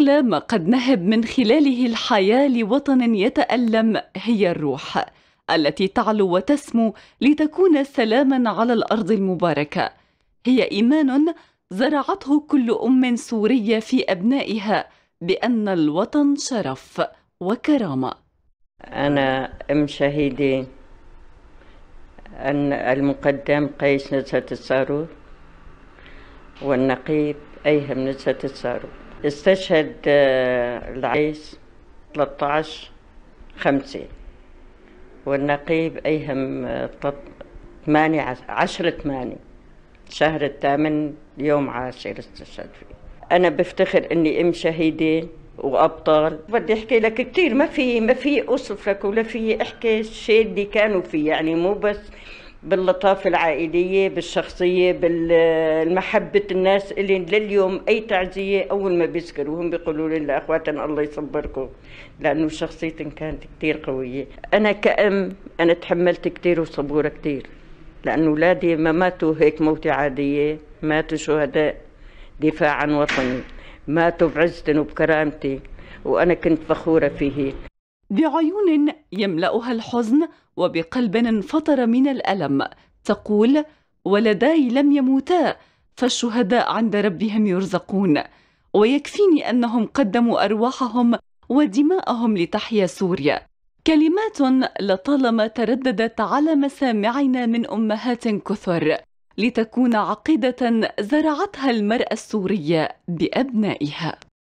أغلى ما قد نهب من خلاله الحياة لوطن يتألم هي الروح التي تعلو وتسمو لتكون سلاما على الأرض المباركة هي إيمان زرعته كل أم سورية في أبنائها بأن الوطن شرف وكرامة أنا أم شهيدين المقدم قيس نزهة الصاروخ والنقيب أيهم نزهة الصاروخ استشهد آه، العيس 13 خمسة والنقيب أيهم 8 10 8 شهر الثامن يوم عاشر استشهد فيه أنا بفتخر إني أم شهيدين وأبطال بدي أحكي لك كثير ما في ما في أوصف لك ولا في أحكي الشيء اللي كانوا فيه يعني مو بس باللطافة العائلية بالشخصية بالمحبة الناس اللي لليوم أي تعزية أول ما بيذكروهم بيقولوا لنا أخواتنا الله يصبركم لأنه شخصيتهم كانت كثير قوية أنا كأم أنا تحملت كثير وصبورة كثير لانه أولادي ما ماتوا هيك موتة عادية ماتوا شهداء دفاع عن وطني ماتوا بعزتي وبكرامتي وأنا كنت فخورة فيه بعيون يملأها الحزن وبقلب انفطر من الألم تقول ولداي لم يموتا فالشهداء عند ربهم يرزقون ويكفيني أنهم قدموا أرواحهم ودماءهم لتحيا سوريا كلمات لطالما ترددت على مسامعنا من أمهات كثر لتكون عقيدة زرعتها المرأة السورية بأبنائها